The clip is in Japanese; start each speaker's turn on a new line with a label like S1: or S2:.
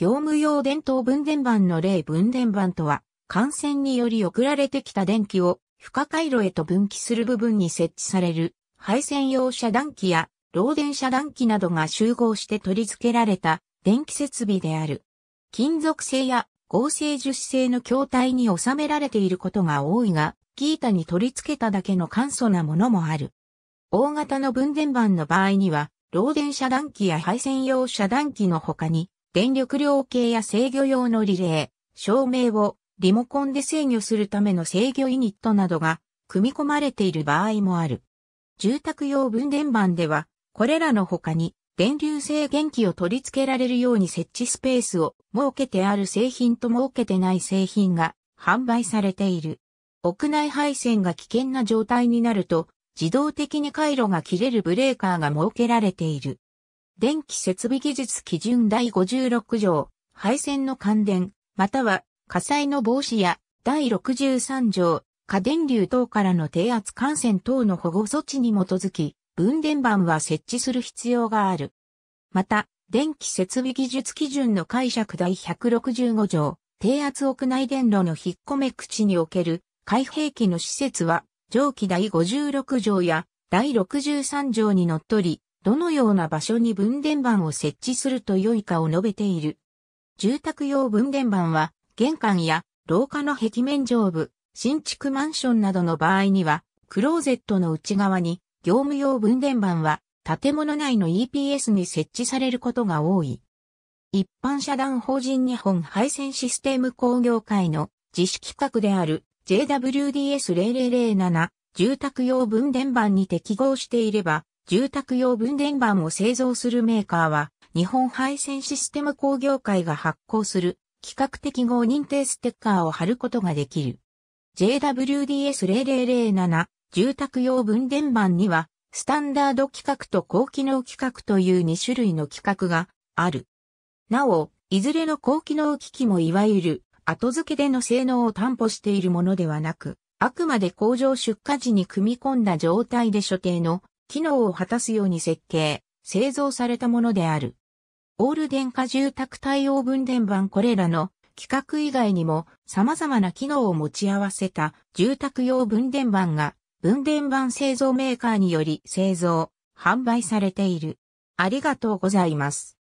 S1: 業務用伝統分電盤の例分電盤とは、感染により送られてきた電気を不可回路へと分岐する部分に設置される配線用遮断機や漏電遮断機などが集合して取り付けられた電気設備である。金属製や合成樹脂製の筐体に収められていることが多いが、ギータに取り付けただけの簡素なものもある。大型の分電盤の場合には、漏電遮断機や配線用遮断機の他に、電力量計や制御用のリレー、照明をリモコンで制御するための制御ユニットなどが組み込まれている場合もある。住宅用分電盤では、これらの他に電流制限器を取り付けられるように設置スペースを設けてある製品と設けてない製品が販売されている。屋内配線が危険な状態になると、自動的に回路が切れるブレーカーが設けられている。電気設備技術基準第56条、配線の関連、または火災の防止や第63条、過電流等からの低圧感染等の保護措置に基づき、分電盤は設置する必要がある。また、電気設備技術基準の解釈第165条、低圧屋内電路の引っ込め口における開閉器の施設は、上記第56条や第63条にのっとり、どのような場所に分電盤を設置すると良いかを述べている。住宅用分電盤は、玄関や廊下の壁面上部、新築マンションなどの場合には、クローゼットの内側に、業務用分電盤は、建物内の EPS に設置されることが多い。一般社団法人日本配線システム工業会の自主企画である JWDS0007 住宅用分電盤に適合していれば、住宅用分電盤を製造するメーカーは、日本配線システム工業会が発行する企画適合認定ステッカーを貼ることができる。JWDS0007 住宅用分電盤には、スタンダード規格と高機能規格という2種類の規格がある。なお、いずれの高機能機器もいわゆる後付けでの性能を担保しているものではなく、あくまで工場出荷時に組み込んだ状態で所定の機能を果たすように設計、製造されたものである。オール電化住宅対応分電盤これらの規格以外にも様々な機能を持ち合わせた住宅用分電盤が分電盤製造メーカーにより製造、販売されている。ありがとうございます。